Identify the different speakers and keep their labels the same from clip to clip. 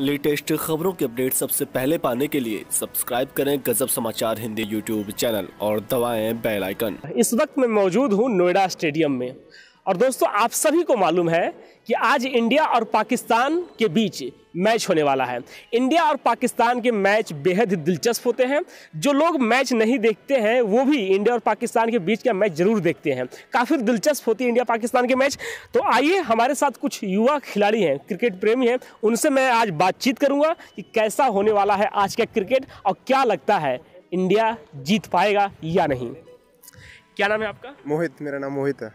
Speaker 1: Latest खबरों के update सबसे पहले पाने के लिए सब्सक्राइब करें गजब समाचार हिंदी यूट्यूब चैनल और दबाएं बेल आइकन इस वक्त मैं मौजूद हूं नोएडा स्टेडियम में और दोस्तों आप सभी को मालूम है कि आज इंडिया और पाकिस्तान के बीच मैच होने वाला है इंडिया और पाकिस्तान के मैच बेहद दिलचस्प होते हैं जो लोग मैच नहीं देखते हैं वो भी इंडिया और पाकिस्तान के बीच का मैच ज़रूर देखते हैं काफ़ी दिलचस्प होती है इंडिया पाकिस्तान के मैच तो आइए हमारे साथ कुछ युवा खिलाड़ी हैं क्रिकेट प्रेमी हैं उनसे मैं आज बातचीत करूँगा कि कैसा होने वाला है आज का क्रिकेट और क्या लगता है इंडिया जीत पाएगा या नहीं क्या नाम है आपका मोहित मेरा नाम मोहित है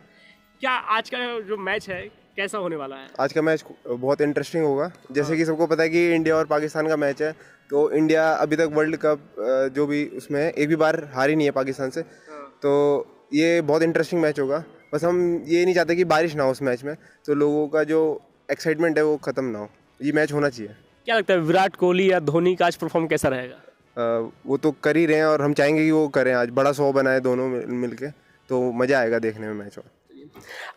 Speaker 1: क्या आज का जो मैच है कैसा होने वाला है आज का मैच बहुत इंटरेस्टिंग होगा जैसे कि सबको पता है कि इंडिया और पाकिस्तान का मैच है तो इंडिया अभी तक वर्ल्ड कप जो भी उसमें है एक भी बार हारी नहीं है पाकिस्तान से हाँ। तो ये बहुत इंटरेस्टिंग मैच होगा बस हम ये नहीं चाहते कि बारिश ना हो उस मैच में तो लोगों का जो एक्साइटमेंट है वो ख़त्म ना हो ये मैच होना चाहिए क्या लगता है विराट कोहली या धोनी का आज परफॉर्म कैसा रहेगा वो तो कर ही रहे हैं और हम चाहेंगे कि वो करें आज बड़ा शो बनाए दोनों मिल के तो मज़ा आएगा देखने में मैच और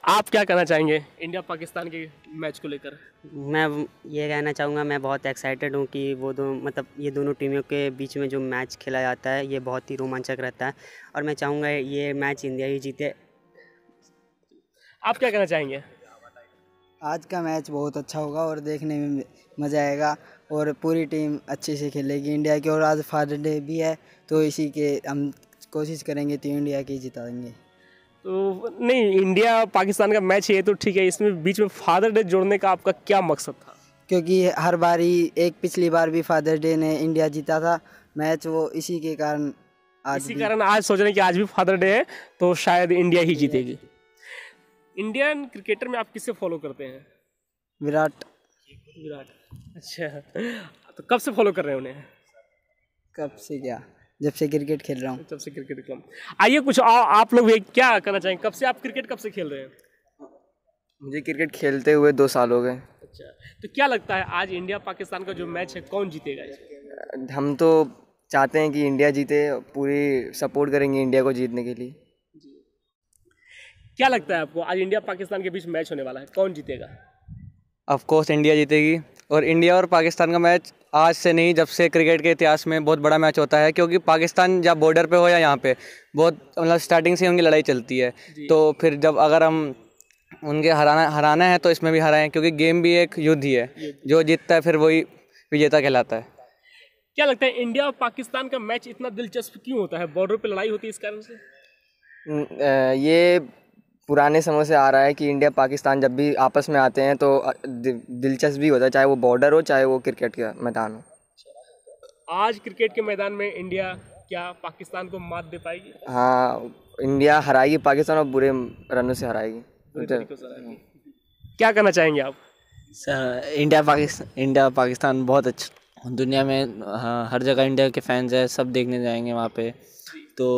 Speaker 1: आप क्या कहना चाहेंगे इंडिया पाकिस्तान के मैच को लेकर मैं ये कहना चाहूँगा मैं बहुत एक्साइटेड हूँ कि वो दो मतलब ये दोनों टीमों के बीच में जो मैच खेला जाता है ये बहुत ही रोमांचक रहता है और मैं चाहूँगा ये मैच इंडिया ही जीते आप क्या कहना चाहेंगे आज का मैच बहुत अच्छा होगा और देखने में मज़ा आएगा और पूरी टीम अच्छे से खेलेगी इंडिया की और आज फादर डे भी है तो इसी के हम कोशिश करेंगे तो इंडिया की जिताएंगे तो नहीं इंडिया पाकिस्तान का मैच है तो ठीक है इसमें बीच में फादर डे जोड़ने का आपका क्या मकसद था क्योंकि हर बार ही एक पिछली बार भी फादर डे ने इंडिया जीता था मैच वो इसी के कारण आज इसी कारण आज सोच रहे हैं कि आज भी फादर डे है तो शायद इंडिया ही जीतेगी इंडियन क्रिकेटर में आप किसे फॉलो करते हैं विराट विराट अच्छा तो कब से फॉलो कर रहे हैं उन्हें कब से क्या जब से क्रिकेट खेल रहा हूँ जब से क्रिकेट खेल आइए कुछ आ, आप लोग क्या करना चाहेंगे कब से आप क्रिकेट कब से खेल रहे हैं मुझे क्रिकेट खेलते हुए दो साल हो गए अच्छा तो क्या लगता है आज इंडिया पाकिस्तान का जो मैच है कौन जीतेगा हम तो चाहते हैं कि इंडिया जीते पूरी सपोर्ट करेंगे इंडिया को जीतने के लिए क्या लगता है आपको आज इंडिया पाकिस्तान के बीच मैच होने वाला है कौन जीतेगा ऑफ कोर्स इंडिया जीतेगी और इंडिया और पाकिस्तान का मैच आज से नहीं जब से क्रिकेट के इतिहास में बहुत बड़ा मैच होता है क्योंकि पाकिस्तान जब बॉर्डर पे हो या यहाँ पे बहुत मतलब स्टार्टिंग से उनकी लड़ाई चलती है तो फिर जब अगर हम उनके हराना हराना है तो इसमें भी हराएं क्योंकि गेम भी एक युद्ध ही है जो जीतता है फिर वही विजेता कहलाता है क्या लगता है इंडिया और पाकिस्तान का मैच इतना दिलचस्प क्यों होता है बॉर्डर पर लड़ाई होती है इस कारण से ये पुराने समय से आ रहा है कि इंडिया पाकिस्तान जब भी आपस में आते हैं तो दिलचस्प भी होता है चाहे वो बॉर्डर हो चाहे वो क्रिकेट का मैदान हो आज क्रिकेट के मैदान में इंडिया क्या पाकिस्तान को मात दे पाएगी हाँ इंडिया हराएगी पाकिस्तान और बुरे रनों से हराएगी क्या करना चाहेंगे आप इंडिया पाकिस्तान इंडिया पाकिस्तान बहुत अच्छा दुनिया में हाँ, हर जगह इंडिया के फैंस हैं सब देखने जाएंगे वहाँ पे तो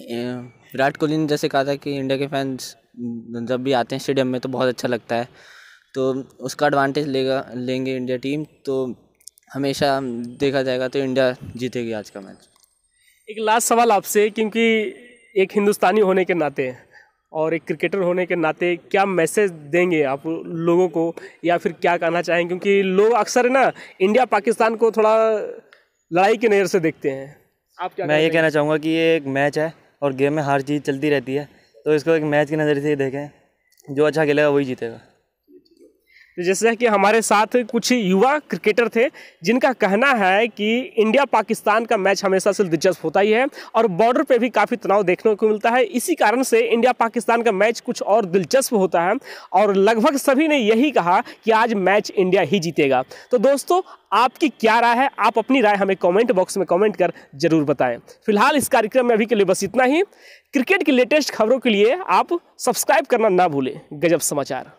Speaker 1: विराट कोहली ने जैसे कहा था कि इंडिया के फैंस जब भी आते हैं स्टेडियम में तो बहुत अच्छा लगता है तो उसका एडवांटेज लेगा लेंगे इंडिया टीम तो हमेशा देखा जाएगा तो इंडिया जीतेगी आज का मैच एक लास्ट सवाल आपसे क्योंकि एक हिंदुस्तानी होने के नाते और एक क्रिकेटर होने के नाते क्या मैसेज देंगे आप लोगों को या फिर क्या कहना चाहेंगे क्योंकि लोग अक्सर ना इंडिया पाकिस्तान को थोड़ा लड़ाई के नज़र से देखते हैं आप क्या मैं ये कहना चाहूँगा कि ये एक मैच है और गेम में हार चीज़ चलती रहती है तो इसको एक मैच की नज़र से ही देखें जो अच्छा खेलेगा वही जीतेगा तो जैसे कि हमारे साथ कुछ युवा क्रिकेटर थे जिनका कहना है कि इंडिया पाकिस्तान का मैच हमेशा से दिलचस्प होता ही है और बॉर्डर पे भी काफ़ी तनाव देखने को मिलता है इसी कारण से इंडिया पाकिस्तान का मैच कुछ और दिलचस्प होता है और लगभग सभी ने यही कहा कि आज मैच इंडिया ही जीतेगा तो दोस्तों आपकी क्या राय है आप अपनी राय हमें कमेंट बॉक्स में कमेंट कर जरूर बताएं फिलहाल इस कार्यक्रम में अभी के लिए बस इतना ही क्रिकेट की लेटेस्ट खबरों के लिए आप सब्सक्राइब करना ना भूलें गजब समाचार